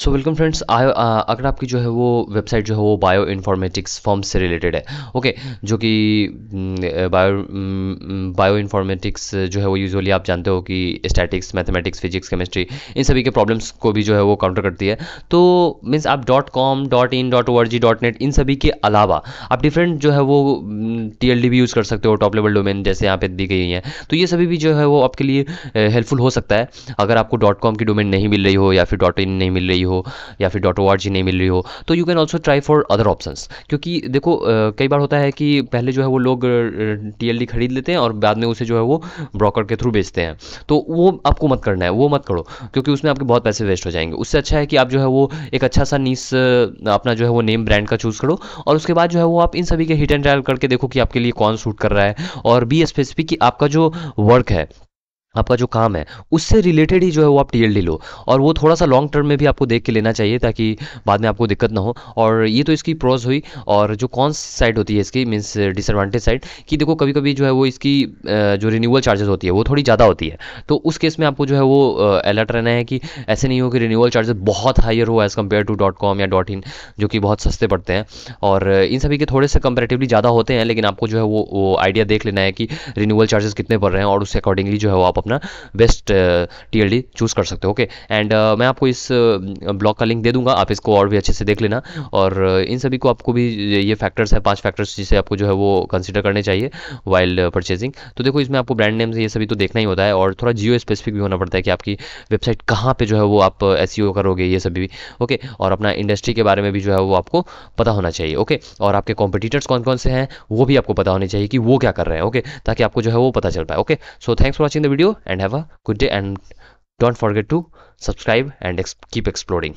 so welcome friends अगर आपकी जो है वो वेबसाइट जो है वो बायो इन्फॉर्मेटिक्स फॉर्म से रिलेटेड है ओके okay, जो कि बायो बायो इन्फॉर्मेटिक्स जो है वो यूजुअली आप जानते हो कि स्टैटिक्स मैथमेटिक्स फिजिक्स केमिस्ट्री इन सभी के प्रॉब्लम्स को भी जो है वो काउंटर करती है तो मीन्स आप dot com dot in dot O R G dot net इन सभी के अलावा आप डिफरेंट जो है वो टी एल डी भी यूज़ कर सकते हो टॉप लेवल डोमेन जैसे यहाँ पे दी गई हैं तो ये सभी भी जो है वो आपके लिए हेल्पफुल हो सकता है अगर आपको डॉट कॉम की डोमेन नहीं मिल रही हो या फिर डॉट इन नहीं मिल रही रही हो या फिर डॉट ओ नहीं मिल रही हो तो you can also try for other option क्योंकि देखो कई बार होता है कि पहले जो है वो लोग टी खरीद लेते हैं और बाद में उसे जो है वो ब्रोकर के थ्रू बेचते हैं तो वो आपको मत करना है वो मत करो क्योंकि उसमें आपके बहुत पैसे वेस्ट हो जाएंगे उससे अच्छा है कि आप जो है वो एक अच्छा सा नीस अपना जो है वो नेम ब्रांड का चूज़ करो और उसके बाद जो है वो आप इन सभी के हिट एंड ट्रायल करके देखो कि आपके लिए कौन सूट कर रहा है और बी स्पेसिफिक कि आपका जो वर्क है आपका जो काम है उससे रिलेटेड ही जो है वो आप डी लो और वो थोड़ा सा लॉन्ग टर्म में भी आपको देख के लेना चाहिए ताकि बाद में आपको दिक्कत ना हो और ये तो इसकी प्रोज हुई और जो कौन साइड होती है इसकी मीन्स डिसएडवांटेज साइड कि देखो कभी कभी जो है वो इसकी जो रिन्यूअल चार्जेस होती है वो थोड़ी ज़्यादा होती है तो उस केस में आपको जो है वो अलर्ट रहना है कि ऐसे नहीं हो कि रिन्यूअल चार्जेस बहुत हायर हो as compare to dot com या डॉट इन जो कि बहुत सस्ते पड़ते हैं और इन सभी के थोड़े से कंपेरेटिवली ज़्यादा होते हैं लेकिन आपको जो है वो आइडिया देख लेना है कि रिन्यूअल चार्जेस कितने पड़ रहे हैं और उससे अकॉर्डिंगली जो है वो आप अपना बेस्ट टी चूज़ कर सकते हो ओके एंड uh, मैं आपको इस ब्लॉग uh, का लिंक दे दूंगा आप इसको और भी अच्छे से देख लेना और uh, इन सभी को आपको भी ये फैक्टर्स है पांच फैक्टर्स जिसे आपको जो है वो कंसिडर करने चाहिए वाइल परचेजिंग तो देखो इसमें आपको ब्रांड नेम्स ये सभी तो देखना ही होता है और थोड़ा जियो स्पेसिफिक भी होना पड़ता है कि आपकी वेबसाइट कहाँ पर जो है वो आप एस e करोगे ये सभी भी ओके और अपना इंडस्ट्री के बारे में भी जो है वो आपको पता होना चाहिए ओके और आपके कॉम्पिटिटर्स कौन कौन से हैं वो भी आपको पता होने चाहिए कि वो क्या कर रहे हैं ओके ताकि आपको जो है वो पता चल पाए okay so thanks for watching the video and have a good day and don't forget to subscribe and ex keep exploring